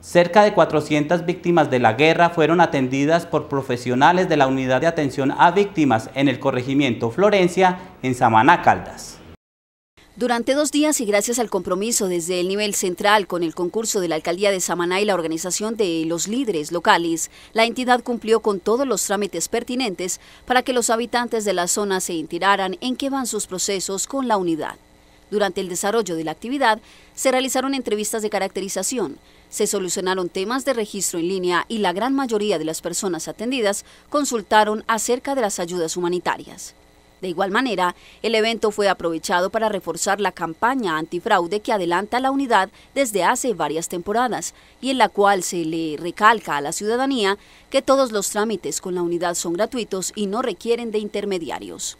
Cerca de 400 víctimas de la guerra fueron atendidas por profesionales de la Unidad de Atención a Víctimas en el corregimiento Florencia, en Samaná Caldas. Durante dos días y gracias al compromiso desde el nivel central con el concurso de la Alcaldía de Samaná y la organización de los líderes locales, la entidad cumplió con todos los trámites pertinentes para que los habitantes de la zona se enteraran en qué van sus procesos con la unidad. Durante el desarrollo de la actividad, se realizaron entrevistas de caracterización, se solucionaron temas de registro en línea y la gran mayoría de las personas atendidas consultaron acerca de las ayudas humanitarias. De igual manera, el evento fue aprovechado para reforzar la campaña antifraude que adelanta la unidad desde hace varias temporadas y en la cual se le recalca a la ciudadanía que todos los trámites con la unidad son gratuitos y no requieren de intermediarios.